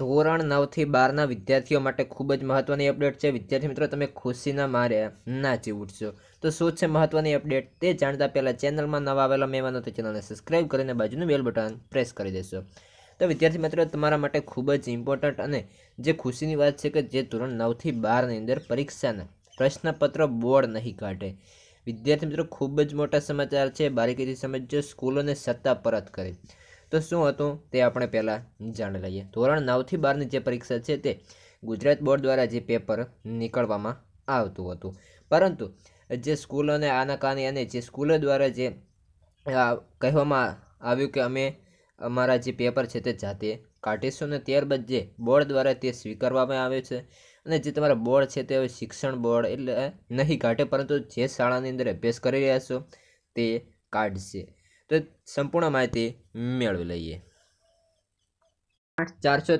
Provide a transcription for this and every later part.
ધોરણ નવથી બારના વિદ્યાર્થીઓ માટે ખૂબ જ મહત્ત્વની અપડેટ છે વિદ્યાર્થી મિત્રો તમે ખુશીના મારે નાચી ઉઠશો તો શું છે મહત્ત્વની અપડેટ તે જાણતા પહેલાં ચેનલમાં નવા આવેલા મહેમાનો તો ચેનલને સબસ્ક્રાઈબ કરીને બાજુનું બેલ બટન પ્રેસ કરી દેશો તો વિદ્યાર્થી મિત્રો તમારા માટે ખૂબ જ ઇમ્પોર્ટન્ટ અને જે ખુશીની વાત છે કે જે ધોરણ નવથી બારની અંદર પરીક્ષાના પ્રશ્નપત્ર બોર્ડ નહીં કાઢે વિદ્યાર્થી મિત્રો ખૂબ જ મોટા સમાચાર છે બારીકીથી સમજો સ્કૂલોને સત્તા પરત કરી તો શું હતું તે આપણે પહેલાં જાણી લઈએ ધોરણ નવથી બારની જે પરીક્ષા છે તે ગુજરાત બોર્ડ દ્વારા જે પેપર નીકળવામાં આવતું હતું પરંતુ જે સ્કૂલોને આનાકાની અને જે સ્કૂલો દ્વારા જે કહેવામાં આવ્યું કે અમે અમારા જે પેપર છે તે જાતે કાઢીશું અને ત્યારબાદ જે બોર્ડ દ્વારા તે સ્વીકારવામાં આવે છે અને જે તમારા બોર્ડ છે તે હવે શિક્ષણ બોર્ડ એટલે નહીં કાઢે પરંતુ જે શાળાની અંદર અભ્યાસ કરી રહ્યા છો તે કાઢશે तो संपूर्ण માહિતી મેળવી आठ चार सौ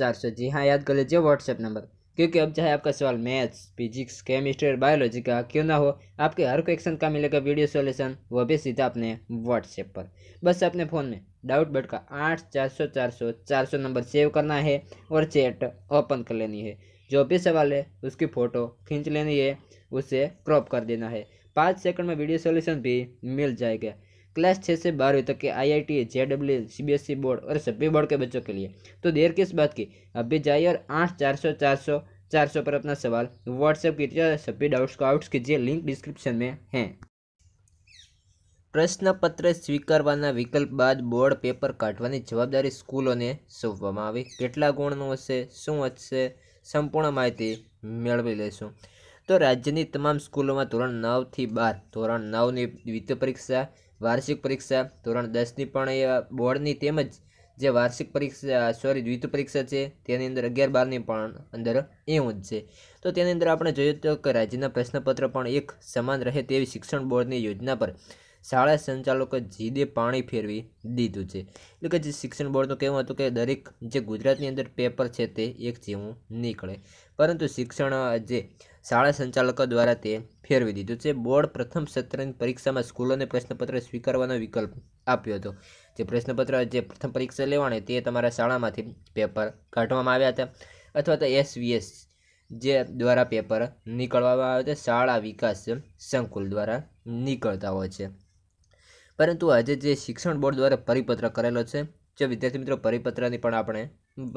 चार सौ जी हाँ याद कर लीजिए व्हाट्सएप नंबर क्योंकि अब चाहे आपका सवाल मैथ्स फिजिक्स केमिस्ट्री और बायोलॉजी का क्यों ना हो आपके हर क्वेश्चन का मिलेगा वीडियो सॉल्यूशन वो भी सीधा अपने व्हाट्सएप पर बस अपने फ़ोन में डाउट बट का आठ चार सौ चार सौ चार सौ नंबर सेव करना है और चैट ओपन कर लेनी है जो भी सवाल है उसकी फ़ोटो खींच लेनी है उसे क्रॉप कर देना है पाँच सेकंड में वीडियो सोल्यूशन भी मिल जाएगा क्लास छः से बारहवीं तक के I I T J W C board और सभी बोर्ड के बच्चों के लिए तो देर किस बात की अभी जाइए और आठ चार सौ चार सौ चार सौ पर अपना सवाल व्हाट्सएप कीजिए सभी डाउट्स को आउट्स कीजिए लिंक डिस्क्रिप्शन में हैं પ્રશ્નપત્ર સ્વીકારવાના વિકલ્પ બાદ બોર્ડ પેપર કાઢવાની જવાબદારી સ્કૂલોને સોંપવામાં આવી કેટલા ગુણનું હશે શું હશે સંપૂર્ણ માહિતી મેળવી લેશું તો રાજ્યની તમામ સ્કૂલોમાં ધોરણ નવથી બાર ધોરણ નવની દ્વિતીય પરીક્ષા વાર્ષિક પરીક્ષા ધોરણ દસની પણ એ બોર્ડની તેમજ જે વાર્ષિક પરીક્ષા સોરી દ્વિત પરીક્ષા છે તેની અંદર અગિયાર બારની પણ અંદર એવું જ છે તો તેની અંદર આપણે જોઈએ તો કે રાજ્યના પ્રશ્નપત્ર પણ એક સમાન રહે તેવી શિક્ષણ બોર્ડની યોજના પર શાળા સંચાલકો જીદે પાણી ફેરવી દીધું છે એટલે કે જે શિક્ષણ બોર્ડનું કહેવું હતું કે દરેક જે ગુજરાતની અંદર પેપર છે તે એક જેવું નીકળે પરંતુ શિક્ષણ જે શાળા સંચાલકો દ્વારા તે ફેરવી દીધું છે બોર્ડ પ્રથમ સત્રની પરીક્ષામાં સ્કૂલોને પ્રશ્નપત્ર સ્વીકારવાનો વિકલ્પ આપ્યો હતો જે પ્રશ્નપત્ર જે પ્રથમ પરીક્ષા લેવાની તે તમારા શાળામાંથી પેપર કાઢવામાં આવ્યા હતા અથવા તો એસવીએસ જે દ્વારા પેપર નીકળવામાં આવે છે શાળા વિકાસ સંકુલ દ્વારા નીકળતા હોય છે પરંતુ આજે જે શિક્ષણ બોર્ડ દ્વારા પરિપત્ર કરેલો છે જે વિદ્યાર્થી મિત્રો પરિપત્રની પણ આપણે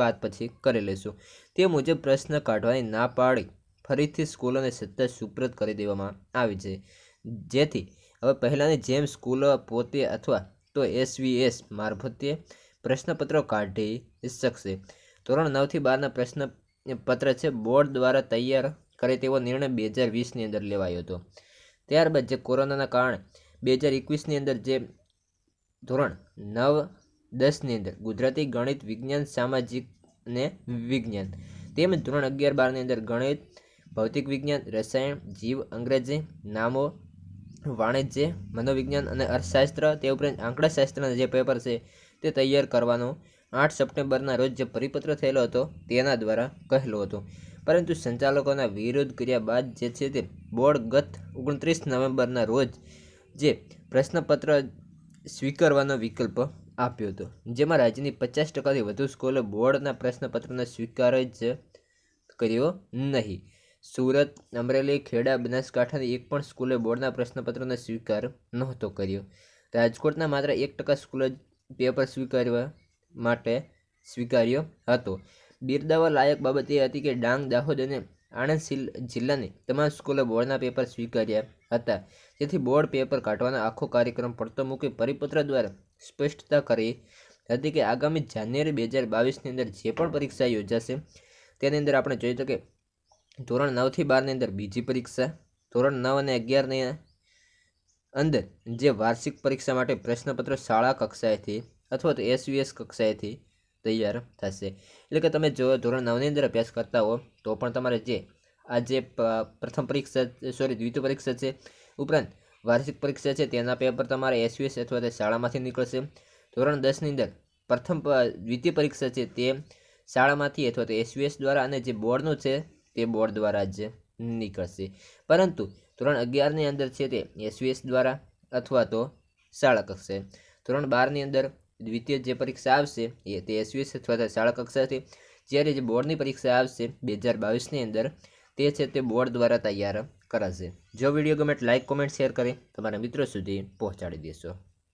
વાત પછી કરી લઈશું તે મુજબ પ્રશ્ન કાઢવાની ના પાડી ફરીથી સ્કૂલોને સત્તા સુપ્રત કરી દેવામાં આવી છે જેથી હવે પહેલાંની જેમ સ્કૂલો પોતે અથવા તો એસવીએસ મારફતે પ્રશ્નપત્રો કાઢી શકશે ધોરણ નવથી બારના પ્રશ્નપત્ર છે બોર્ડ દ્વારા તૈયાર કરે તેવો નિર્ણય બે હજાર વીસની અંદર લેવાયો હતો ત્યારબાદ જે કોરોનાના કારણે બે હજાર એકવીસની અંદર જે ધોરણ નવ દસની અંદર ગુજરાતી ગણિત વિજ્ઞાન સામાજિક અને વિજ્ઞાન તેમજ ધોરણ અગિયાર બારની અંદર ગણિત ભૌતિક વિજ્ઞાન રસાયણ જીવ અંગ્રેજી નામો વાણિજ્ય મનોવિજ્ઞાન અને અર્થશાસ્ત્ર તે ઉપરાંત આંકડાશાસ્ત્રના જે પેપર છે તે તૈયાર કરવાનો આઠ સપ્ટેમ્બરના રોજ જે પરિપત્ર થયેલો હતો તેના દ્વારા કહેલો હતો પરંતુ સંચાલકોના વિરોધ કર્યા બાદ જે છે તે બોર્ડ ગત ઓગણત્રીસ નવેમ્બરના રોજ જે પ્રશ્નપત્ર સ્વીકારવાનો વિકલ્પ આપ્યો હતો જેમાં રાજ્યની પચાસ ટકાથી વધુ સ્કૂલે બોર્ડના પ્રશ્નપત્રનો સ્વીકાર જ કર્યો નહીં સુરત અમરેલી ખેડા બનાસકાંઠાની એક પણ સ્કૂલે બોર્ડના પ્રશ્નપત્રનો સ્વીકાર નહોતો કર્યો રાજકોટના માત્ર એક ટકા સ્કૂલે પેપર સ્વીકારવા માટે સ્વીકાર્યો હતો બિરદાવા લાયક બાબત એ હતી કે ડાંગ દાહોદ અને આણંદ જિલ્લાની તમામ સ્કૂલે બોર્ડના પેપર સ્વીકાર્યા હતા જેથી બોર્ડ પેપર કાઢવાનો આખો કાર્યક્રમ પડતો મૂકી પરિપત્ર દ્વારા સ્પષ્ટતા કરી હતી કે આગામી જાન્યુઆરી બે હજાર બાવીસની અંદર જે પણ પરીક્ષા યોજાશે તેની અંદર આપણે જોઈ તો કે ધોરણ નવથી બારની અંદર બીજી પરીક્ષા ધોરણ નવ અને અગિયારની અંદર જે વાર્ષિક પરીક્ષા માટે પ્રશ્નપત્ર શાળા કક્ષાએથી અથવા તો એસવીએસ કક્ષાએથી તૈયાર થશે એટલે કે તમે જો ધોરણ નવની અંદર અભ્યાસ કરતા હો તો પણ તમારે જે આ જે પ્રથમ પરીક્ષા સોરી દ્વિતીય પરીક્ષા છે ઉપરાંત વાર્ષિક પરીક્ષા છે તેના પેપર તમારે એસયુએસ અથવા તે શાળામાંથી નીકળશે ધોરણ દસની અંદર પ્રથમ દ્વિતીય પરીક્ષા છે તે શાળામાંથી અથવા તો એસયુએસ દ્વારા અને જે બોર્ડનું છે તે બોર્ડ દ્વારા જ નીકળશે પરંતુ ધોરણ અગિયારની અંદર છે તે એસવીએસ દ્વારા અથવા તો શાળા કક્ષાએ ધોરણ બારની અંદર દ્વિતીય જે પરીક્ષા આવશે એ તે એસવીએસ અથવા શાળા કક્ષાથી જ્યારે જે બોર્ડની પરીક્ષા આવશે બે હજાર બાવીસની અંદર તે છે તે બોર્ડ દ્વારા તૈયાર કરાશે જો વિડીયો ગમે લાઇક કોમેન્ટ શેર કરી તમારા મિત્રો સુધી પહોંચાડી દેશો